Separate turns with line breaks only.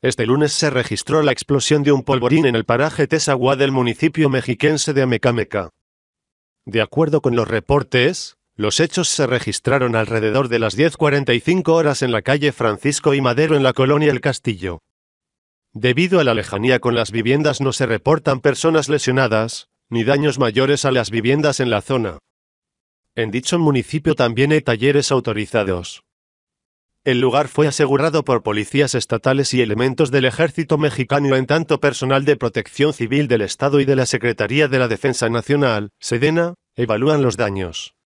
Este lunes se registró la explosión de un polvorín en el paraje Tesagua del municipio mexiquense de Amecameca. De acuerdo con los reportes, los hechos se registraron alrededor de las 10.45 horas en la calle Francisco y Madero en la colonia El Castillo. Debido a la lejanía con las viviendas no se reportan personas lesionadas, ni daños mayores a las viviendas en la zona. En dicho municipio también hay talleres autorizados. El lugar fue asegurado por policías estatales y elementos del ejército mexicano en tanto personal de protección civil del Estado y de la Secretaría de la Defensa Nacional, Sedena, evalúan los daños.